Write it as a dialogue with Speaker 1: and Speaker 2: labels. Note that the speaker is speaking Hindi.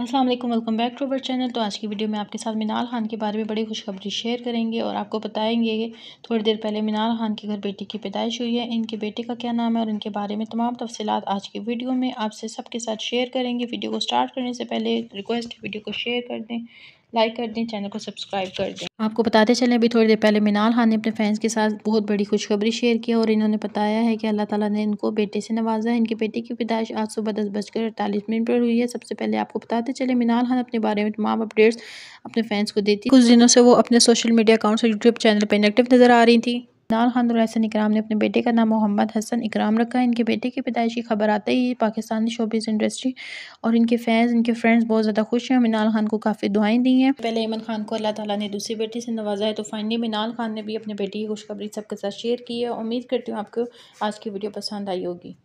Speaker 1: अस्सलाम वालेकुम welcome back to our channel तो आज की वीडियो में आपके साथ मिनाल खान के बारे में बड़ी खुशखबरी शेयर करेंगे और आपको बताएंगे थोड़ी देर पहले मिनाल खान के घर बेटी की पैदाइश हुई है इनके बेटे का क्या नाम है और इनके बारे में तमाम तफसीत आज की वीडियो में आपसे सबके साथ शेयर करेंगे वीडियो को स्टार्ट करने से पहले रिक्वेस्ट वीडियो को शेयर कर दें लाइक कर दें चैनल को सब्सक्राइब कर दें आपको बताते चलें अभी थोड़ी देर पहले मिनाल खान ने अपने फैंस के साथ बहुत बड़ी खुशखबरी शेयर की और इन्होंने बताया है कि अल्लाह ताला ने इनको बेटे से नवाजा है इनके बेटे की पैदाइश आज सुबह दस बजकर अड़तालीस मिनट पर हुई है सबसे पहले आपको बताते चले मिनाल खान अपने बारे में तमाम अपडेट्स अपने फैंस को देती कुछ दिनों से वो अपने सोशल मीडिया अकाउंट और यूट्यूब चैनल पर इनेक्टिव नज़र आ रही थी नाल खान हसन इकराम ने अपने बेटे का नाम मोहम्मद हसन इकराम रखा इनके बेटे की पैदाइश की खबर आते ही पाकिस्तानी शोबिस इंडस्ट्री और इनके फैंस इनके फ्रेंड्स बहुत ज़्यादा खुश हैं मिनाल खान को काफ़ी दुआएं दी हैं पहले इमन खान को अल्लाह ताला ने दूसरी बेटी से नवाजा है तो फाइनली मिनाल खान ने भी अपने बेटे की खुशखबरी सबके साथ शेयर की है उम्मीद करती हूँ आपको आज की वीडियो पसंद आई होगी